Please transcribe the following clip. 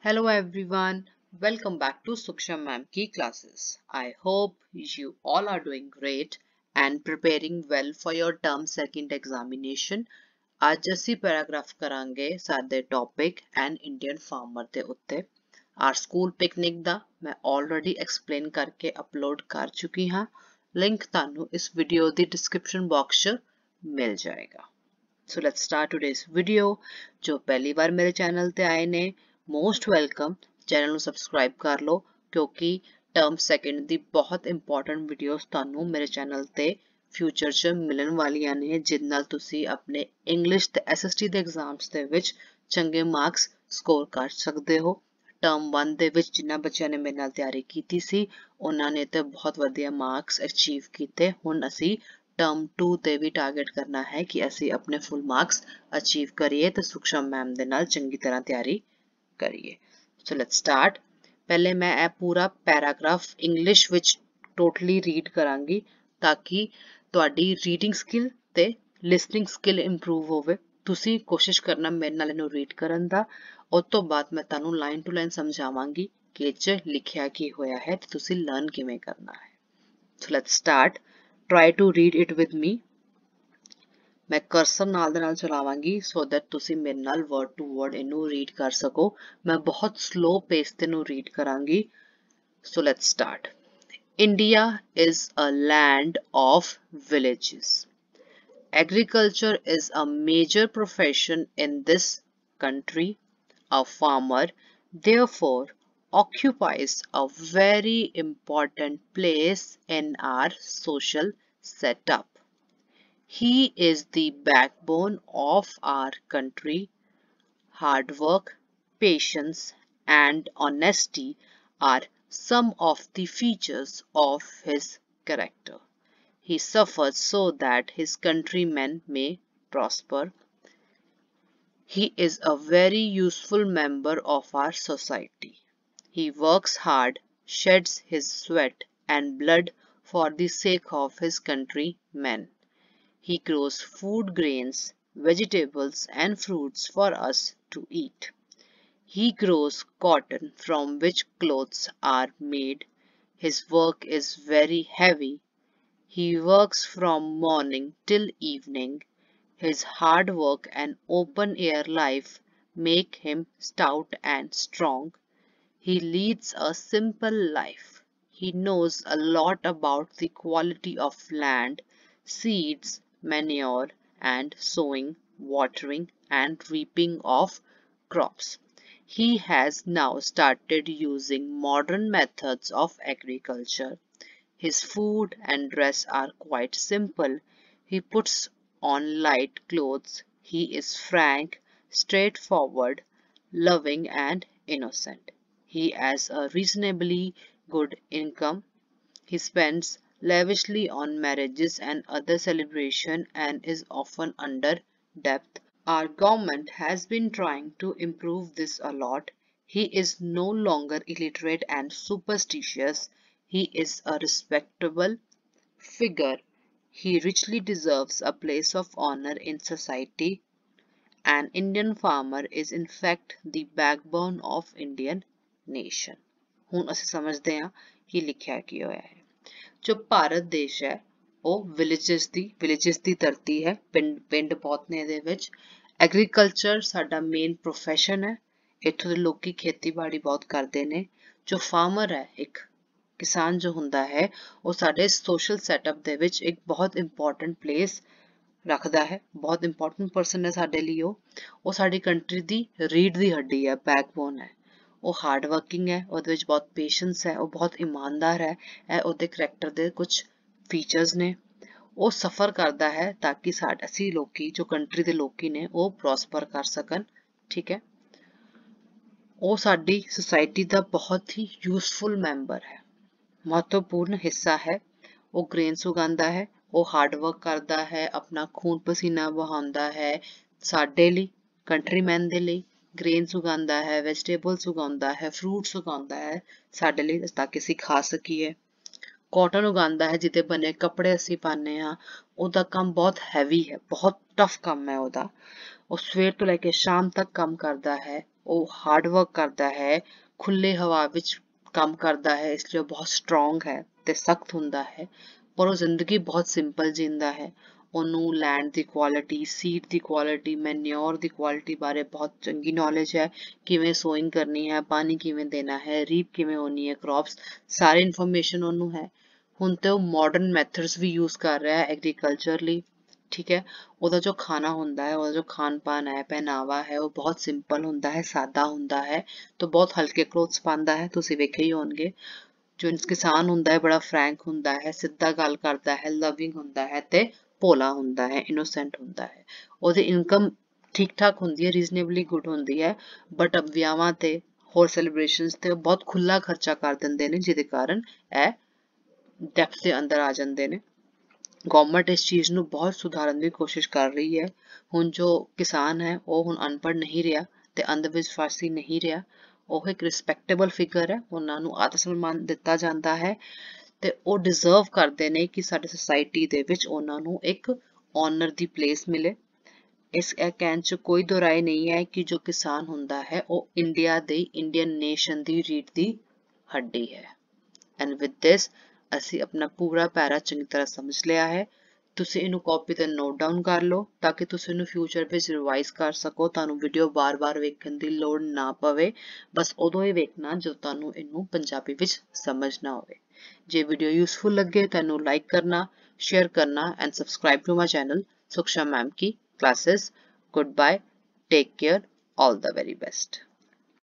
Hello everyone, welcome back to Suksham Ma'am Ki classes. I hope you all are doing great and preparing well for your term second examination. आज ਅਸੀਂ paragraph ਕਰਾਂਗੇ ਸਾਡੇ topic ਐਨ Indian farmer ਦੇ ਉੱਤੇ R school picnic ਦਾ ਮੈਂ already explain ਕਰਕੇ upload ਕਰ ਚੁੱਕੀ ਹਾਂ ਲਿੰਕ ਤੁਹਾਨੂੰ ਇਸ ਵੀਡੀਓ ਦੀ ਡਿਸਕ੍ਰਿਪਸ਼ਨ ਬਾਕਸ 'ਚ ਮਿਲ ਜਾਏਗਾ so let's start today's video ਜੋ ਪਹਿਲੀ ਵਾਰ ਮੇਰੇ ਚੈਨਲ ਤੇ ਆਏ ਨੇ ਮੋਸਟ ਵੈਲਕਮ ਚੈਨਲ ਨੂੰ ਸਬਸਕ੍ਰਾਈਬ ਕਰ ਲਓ ਕਿਉਂਕਿ ਟਰਮ ਸੈਕਿੰਡ ਦੀ ਬਹੁਤ ਇੰਪੋਰਟੈਂਟ ਵੀਡੀਓਸ ਤੁਹਾਨੂੰ ਮੇਰੇ ਚੈਨਲ ਤੇ ਫਿਊਚਰ 'ਚ ਮਿਲਣ ਵਾਲੀਆਂ ਨੇ ਜਿਸ ਨਾਲ ਤੁਸੀਂ ਆਪਣੇ ਇੰਗਲਿਸ਼ ਤੇ ਐਸਐਸਟੀ ਦੇ ਐਗਜ਼ਾਮਸ ਦੇ ਵਿੱਚ ਚੰਗੇ ਮਾਰਕਸ ਸਕੋਰ ਕਰ ਸਕਦੇ ਹੋ ਟਰਮ 1 ਦੇ ਵਿੱਚ ਜਿਨ੍ਹਾਂ ਬੱਚਿਆਂ ਨੇ ਮੇਰੇ ਨਾਲ ਤਿਆਰੀ ਕੀਤੀ ਸੀ ਉਹਨਾਂ ਨੇ ਤੇ ਬਹੁਤ ਵਧੀਆ ਮਾਰਕਸ ਅਚੀਵ ਕੀਤੇ ਹੁਣ ਅਸੀਂ ਟਰਮ 2 ਤੇ ਵੀ ਟਾਰਗੇਟ ਕਰਨਾ ਹੈ ਕਿ ਅਸੀਂ ਆਪਣੇ ਫੁੱਲ ਮਾਰਕਸ ਅਚੀਵ ਕਰੀਏ ਤੇ ਸੁਖਸ਼ਮ ਮੈਮ ਦੇ ਨਾਲ ਚੰਗੀ ਤਰ੍ਹਾਂ ਤਿਆਰੀ करिए ਸੋ ਲੈਟਸ ਸਟਾਰਟ ਪਹਿਲੇ ਮੈਂ ਇਹ ਪੂਰਾ ਪੈਰਾਗ੍ਰਾਫ ਇੰਗਲਿਸ਼ ਵਿੱਚ ਟੋਟਲੀ ਰੀਡ ਕਰਾਂਗੀ ਤਾਂ ਕਿ ਤੁਹਾਡੀ ਰੀਡਿੰਗ ਸਕਿੱਲ ਤੇ ਲਿਸਨਿੰਗ ਸਕਿੱਲ ਇੰਪਰੂਵ ਹੋਵੇ ਤੁਸੀਂ ਕੋਸ਼ਿਸ਼ ਕਰਨਾ ਮੇਰੇ ਨਾਲ ਇਹਨੂੰ ਰੀਡ ਕਰਨ ਦਾ ਉਸ ਤੋਂ ਬਾਅਦ ਮੈਂ ਤੁਹਾਨੂੰ ਲਾਈਨ ਟੂ ਲਾਈਨ ਸਮਝਾਵਾਂਗੀ ਕਿ ਇਹ 'ਚ ਲਿਖਿਆ ਕੀ ਹੋਇਆ ਹੈ ਤੇ ਤੁਸੀਂ ਲਰਨ ਕਿਵੇਂ ਕਰਨਾ ਹੈ so let's start try to read it with me ਮੈਂ ਕਰਸਰ ਨਾਲ ਦੇ ਨਾਲ ਚਲਾਵਾਂਗੀ ਸੋ ਦੈਟ ਤੁਸੀਂ ਮੇਰੇ ਨਾਲ ਵਰਡ ਟੂ ਵਰਡ ਇਹਨੂੰ ਰੀਡ ਕਰ ਸਕੋ ਮੈਂ ਬਹੁਤ ਸਲੋ ਪੇਸ ਤੇ ਨੂੰ ਰੀਡ ਕਰਾਂਗੀ so let's start India is a land of villages Agriculture is a major profession in this country. A farmer, therefore, occupies a very important place in our social setup. He is the backbone of our country. Hard work, patience and honesty are some of the features of his character. He suffers so that his countrymen may prosper. He is a very useful member of our society. He works hard, sheds his sweat and blood for the sake of his countrymen. He grows food grains, vegetables and fruits for us to eat. He grows cotton from which clothes are made. His work is very heavy. He works from morning till evening. His hard work and open-air life make him stout and strong. He leads a simple life. He knows a lot about the quality of land, seeds, manure and sowing, watering and reaping of crops. He has now started using modern methods of agriculture. His food and dress are quite simple. He puts on light clothes. He is frank, straightforward, loving and innocent. He has a reasonably good income. He spends lavishly on marriages and other celebration and is often under depth. Our government has been trying to improve this a lot. He is no longer illiterate and superstitious. He is a respectable figure. He richly deserves a place of honor in society. An Indian farmer is in fact the backbone of Indian nation. Hun ਅਸੀਂ ਸਮਝਦੇ ਹਾਂ ਕਿ ਲਿਖਿਆ ਕੀ hai. ਜੋ ਭਾਰਤ ਦੇਸ਼ ਹੈ ਉਹ villages ਦੀ villages ਦੀ ਧਰਤੀ ਹੈ ਪਿੰਡ ਪਿੰਡ ਬਹੁਤ ਨੇ ਇਹਦੇ ਵਿੱਚ ਐਗਰੀਕਲਚਰ ਸਾਡਾ ਮੇਨ profession ਹੈ ਇੱਥੋਂ ਦੇ ਲੋਕੀ ਖੇਤੀਬਾੜੀ ਬਹੁਤ ਕਰਦੇ ਨੇ ਜੋ ਫਾਰਮਰ ਹੈ ਇੱਕ ਕਿਸਾਨ ਜੋ ਹੁੰਦਾ ਹੈ ਉਹ ਸਾਡੇ ਸੋਸ਼ਲ ਸੈਟਅਪ ਦੇ ਵਿੱਚ ਇੱਕ ਬਹੁਤ ਇੰਪੋਰਟੈਂਟ ਪਲੇਸ ਰੱਖਦਾ ਹੈ ਬਹੁਤ ਇੰਪੋਰਟੈਂਟ ਪਰਸਨ ਹੈ ਸਾਡੇ ਲਈ ਉਹ ਉਹ ਸਾਡੀ ਕੰਟਰੀ ਦੀ ਰੀਡ ਦੀ ਹੱਡੀ ਹੈ ਬੈਕਬੋਨ ਹੈ ਉਹ ਹਾਰਡ ਵਰਕਿੰਗ ਹੈ ਉਹਦੇ ਵਿੱਚ ਬਹੁਤ ਪੇਸ਼ੈਂਸ ਹੈ ਉਹ ਬਹੁਤ ਇਮਾਨਦਾਰ ਹੈ ਇਹ ਉਹਦੇ ਕੈਰੈਕਟਰ ਦੇ ਕੁਝ ਫੀਚਰਸ ਨੇ ਉਹ ਸਫਰ ਕਰਦਾ ਹੈ ਤਾਂ ਕਿ ਸਾਡੇ ਅਸੀਂ ਲੋਕੀ ਜੋ ਕੰਟਰੀ ਦੇ ਲੋਕੀ ਨੇ ਉਹ ਪ੍ਰੋਸਪਰ ਕਰ ਸਕਣ ਠੀਕ ਹੈ ਉਹ ਸਾਡੀ ਸੋਸਾਇਟੀ ਦਾ ਬਹੁਤ ਹੀ ਯੂਸਫੁਲ ਮੈਂਬਰ ਹੈ ਮਹੱਤਵਪੂਰਨ ਹਿੱਸਾ ਹੈ ਉਹ ਗ੍ਰੇਨਸ ਉਗਾਉਂਦਾ ਹੈ ਉਹ ਹਾਰਡ ਵਰਕ ਕਰਦਾ ਹੈ ਆਪਣਾ ਖੂਨ ਪਸੀਨਾ ਵਹਾਉਂਦਾ ਹੈ ਸਾਡੇ ਲਈ ਕੰਟਰੀਮੈਨ ਦੇ ਲਈ ਗ੍ਰੇਨਸ ਉਗਾਉਂਦਾ ਹੈ ਵੈਜੀਟੇਬਲਸ ਉਗਾਉਂਦਾ ਹੈ ਫਰੂਟਸ ਉਗਾਉਂਦਾ ਹੈ ਸਾਡੇ ਲਈ ਤਾਂ ਕਿ ਅਸੀਂ ਖਾ ਸਕੀਏ ਕਾਟਨ ਉਗਾਉਂਦਾ ਹੈ ਜਿੱਤੇ ਬਨੇ ਕੱਪੜੇ ਅਸੀਂ ਪਾਉਂਦੇ ਆ ਉਹਦਾ ਕੰਮ ਬਹੁਤ ਹੈਵੀ ਹੈ ਬਹੁਤ ਟਫ ਕੰਮ ਹੈ ਉਹਦਾ ਉਹ ਸਵੇਰ ਤੋਂ ਲੈ ਕੇ ਸ਼ਾਮ ਤੱਕ ਕੰਮ ਕਰਦਾ ਹੈ ਉਹ ਹਾਰਡ ਵਰਕ ਕਰਦਾ ਹੈ ਖੁੱਲੇ ਹਵਾ ਵਿੱਚ ਕੰਮ ਕਰਦਾ ਹੈ ਇਸ ਲਈ ਉਹ ਬਹੁਤ ਸਟਰੋਂਗ ਹੈ ਤੇ ਸਖਤ ਹੁੰਦਾ ਹੈ ਪਰ ਉਹ ਜ਼ਿੰਦਗੀ ਬਹੁਤ ਸਿੰਪਲ ਜਿੰਦਾ ਹੈ ਉਹਨੂੰ ਲੈਂਡ ਦੀ ਕੁਆਲਿਟੀ ਸੀਡ ਦੀ ਕੁਆਲਿਟੀ ਮੈਨਿਓਰ ਦੀ ਕੁਆਲਿਟੀ ਬਾਰੇ ਬਹੁਤ ਚੰਗੀ ਨੌਲੇਜ ਹੈ ਕਿਵੇਂ ਸੋਇੰਗ ਕਰਨੀ ਹੈ ਪਾਣੀ ਕਿਵੇਂ ਦੇਣਾ ਹੈ ਰੀਪ ਕਿਵੇਂ ਹੋਣੀ ਹੈ ਕ੍ਰੌਪਸ ਸਾਰੀ ਇਨਫੋਰਮੇਸ਼ਨ ਉਹਨੂੰ ਹੈ ਹੁਣ ਤੇ ਉਹ ਮਾਡਰਨ ਮੈਥਡਸ ਵੀ ਯੂਜ਼ ਕਰ ਰਿਹਾ ਹੈ ਐਗਰੀਕਲਚਰ ਲਈ ਠੀਕ ਹੈ ਉਹਦਾ ਜੋ ਖਾਣਾ ਹੁੰਦਾ ਹੈ ਉਹਦਾ ਜੋ ਖਾਣ ਪਾਣ ਹੈ ਪਹਿਨਾਵਾ ਹੈ ਉਹ ਬਹੁਤ ਸਿੰਪਲ ਹੁੰਦਾ ਹੈ ਸਾਦਾ ਹੁੰਦਾ ਹੈ ਤੋਂ ਬਹੁਤ ਹਲਕੇ ਕਲੋਥਸ ਪਾਉਂਦਾ ਹੈ ਤੁਸੀਂ ਵੇਖੇ ਹੀ ਹੋਣਗੇ ਜੋ ਕਿਸਾਨ ਹੁੰਦਾ ਹੈ ਬੜਾ ਫਰੈਂਕ ਹੁੰਦਾ ਹੈ ਸਿੱਧਾ ਗੱਲ ਕਰਦਾ ਹੈ ਲਵਿੰਗ ਹੁੰਦਾ ਹੈ ਤੇ ਭੋਲਾ ਹੁੰਦਾ ਹੈ ਇਨੋਸੈਂਟ ਹੁੰਦਾ ਹੈ ਉਹਦੀ ਇਨਕਮ ਠੀਕ ਠਾਕ ਹੁੰਦੀ ਹੈ ਰੀਜ਼ਨੇਬਲੀ ਗੁੱਡ ਹੁੰਦੀ ਹੈ ਬਟ ਵਿਆਹਾਂ ਤੇ ਹੋਰ ਸੈਲੀਬ੍ਰੇਸ਼ਨਸ ਤੇ ਬਹੁਤ ਖੁੱਲਾ ਖਰਚਾ ਕਰ ਦਿੰਦੇ ਨੇ ਜਿਹਦੇ ਕਾਰਨ ਇਹ ਡੈਪਥ ਦੇ ਅੰਦਰ ਆ ਜਾਂਦੇ ਨੇ ਗਵਰਨਮੈਂਟ ਇਸ ਚੀਜ਼ ਨੂੰ ਬਹੁਤ ਸੁਧਾਰਨ ਦੀ ਕੋਸ਼ਿਸ਼ ਕਰ ਰਹੀ ਹੈ ਹੁਣ ਜੋ ਕਿਸਾਨ ਹੈ ਉਹ ਹੁਣ ਅਨਪੜ ਨਹੀਂ ਰਿਹਾ ਤੇ ਅੰਧਵਿਸ਼ਵਾਸੀ ਨਹੀਂ ਰਿਹਾ ਉਹ ਇੱਕ ਰਿਸਪੈਕਟੇਬਲ ਫਿਗਰ ਹੈ ਉਹਨਾਂ ਨੂੰ ਆਤਮ ਸਨਮਾਨ ਦਿੱਤਾ ਜਾਂਦਾ ਹੈ ਤੇ ਉਹ ਡਿਸਰਵ ਕਰਦੇ ਨੇ ਕਿ ਸਾਡੀ ਸੋਸਾਇਟੀ ਦੇ ਵਿੱਚ ਉਹਨਾਂ ਨੂੰ ਇੱਕ ਓਨਰ ਦੀ ਪਲੇਸ ਮਿਲੇ ਇਸ ਇਹ 'ਚ ਕੋਈ ਦੁਰਾਏ ਨਹੀਂ ਹੈ ਕਿ ਜੋ ਕਿਸਾਨ ਹੁੰਦਾ ਹੈ ਉਹ ਇੰਡੀਆ ਦੇ ਇੰਡੀਅਨ ਨੇਸ਼ਨ ਦੀ ਰੀੜ ਦੀ ਹੱਡੀ ਹੈ ਐਂਡ ਵਿਦ ਥਿਸ ਅਸੀਂ ਆਪਣਾ ਪੂਰਾ ਪੈਰਾ ਚੰਗੀ ਤਰ੍ਹਾਂ ਸਮਝ ਲਿਆ ਹੈ ਤੁਸੀਂ ਇਹਨੂੰ ਕਾਪੀ ਤੇ ਨੋਟ ਡਾਊਨ ਕਰ ਲਓ ਤਾਂ ਕਿ ਤੁਸੀਂ ਇਹਨੂੰ ਫਿਊਚਰ ਵਿੱਚ ਰਿਵਾਈਜ਼ ਕਰ ਸਕੋ ਤੁਹਾਨੂੰ ਵੀਡੀਓ ਬਾਰ-ਬਾਰ ਵੇਖਣ ਦੀ ਲੋੜ ਨਾ ਪਵੇ ਬਸ ਉਦੋਂ ਹੀ ਵੇਖਣਾ ਜਦੋਂ ਤੁਹਾਨੂੰ ਇਹਨੂੰ ਪੰਜਾਬੀ ਵਿੱਚ ਸਮਝ ਨਾ ਹੋਵੇ ਜੇ ਵੀਡੀਓ ਯੂਸਫੁਲ ਲੱਗੇ ਤਾਂ ਲਾਈਕ ਕਰਨਾ ਸ਼ੇਅਰ ਕਰਨਾ and subscribe to my channel Sukhsha ma'am ਕੀ classes good bye take care all the very best